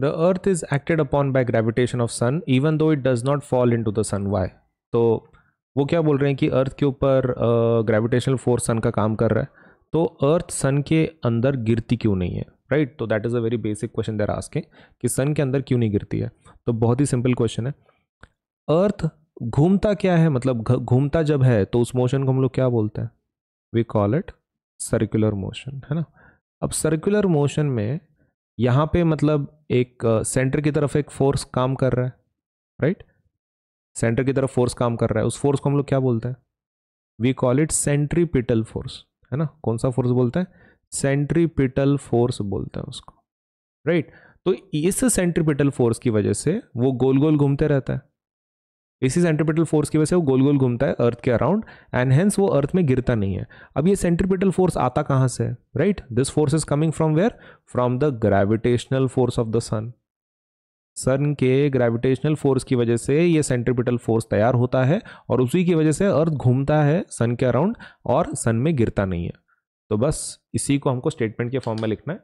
The earth is acted upon by gravitation of sun even though it does not fall into the sun why तो वो क्या बोल रहे हैं कि अर्थ के ऊपर ग्रेविटेशनल फोर्स सन का काम कर रहा है तो अर्थ सन के अंदर गिरती क्यों नहीं है राइट तो that is a very basic question there के कि सन के अंदर क्यों नहीं गिरती है तो बहुत ही सिंपल क्वेश्चन है अर्थ घूमता क्या है मतलब घूमता जब है तो उस मोशन को हम लोग क्या बोलते हैं we call it circular motion है ना अब सर्कुलर मोशन में यहाँ पे मतलब एक सेंटर की तरफ एक फोर्स काम कर रहा है राइट सेंटर की तरफ फोर्स काम कर रहा है उस फोर्स को हम लोग क्या बोलते हैं we call it centripetal force है ना कौन सा फोर्स बोलते हैं सेंट्रीपिटल फोर्स बोलते हैं उसको राइट right? तो इस सेंट्रीपिटल फोर्स की वजह से वो गोल गोल घूमते रहता है इसी सेंट्रिपिटल फोर्स की वजह से वो गोल गोल घूमता है अर्थ के अराउंड एंड हेंस वो अर्थ में गिरता नहीं है अब ये सेंट्रिपिटल फोर्स आता कहाँ से right this force is coming from where from the gravitational force of the sun sun के ग्रेविटेशनल फोर्स की वजह से ये सेंट्रीपिटल फोर्स तैयार होता है और उसी की वजह से अर्थ घूमता है सन के अराउंड और सन में गिरता नहीं है तो बस इसी को हमको स्टेटमेंट के फॉर्म में लिखना है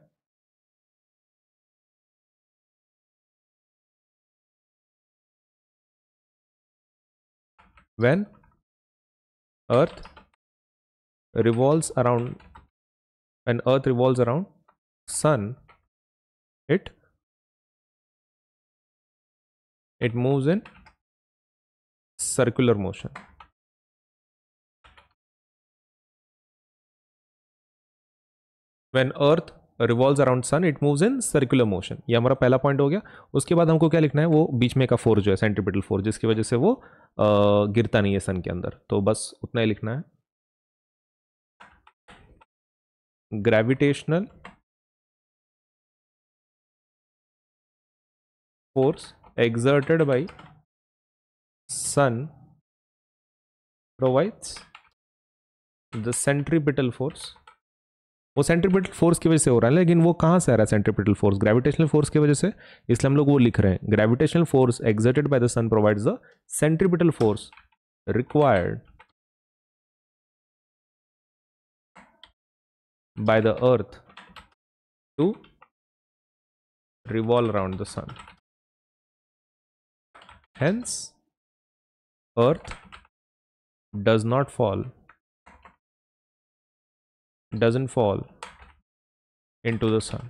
when earth revolves around when earth revolves around sun it it moves in circular motion when earth revolve around sun it move in circular motion ये हमारा पहला पॉइंट हो गया उसके बाद हमको क्या लिखना है वो बीच में का फोर जो है सेंट्रीपिटल फोर जिसकी वजह से वो आ, गिरता नहीं है सन के अंदर तो बस उतना ही लिखना है gravitational force exerted by sun provides the centripetal force वो सेंट्रीपिटल फोर्स की वजह से हो रहा है लेकिन वो कहाँ से आ रहा है सेंट्रीपिटल फोर्स ग्रेविटेशनल फोर्स की वजह से इसलिए हम लोग वो लिख रहे हैं gravitational force exerted by the sun provides the centripetal force required by the earth to revolve around the sun hence earth does not fall doesn't fall to the sun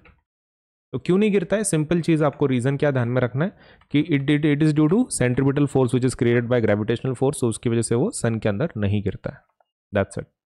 तो क्यों नहीं गिरता है सिंपल चीज आपको रीजन क्या ध्यान में रखना है कि it it it is due to centripetal force which is created by gravitational force उसकी वजह से वो सन के अंदर नहीं गिरता है दैट्स इट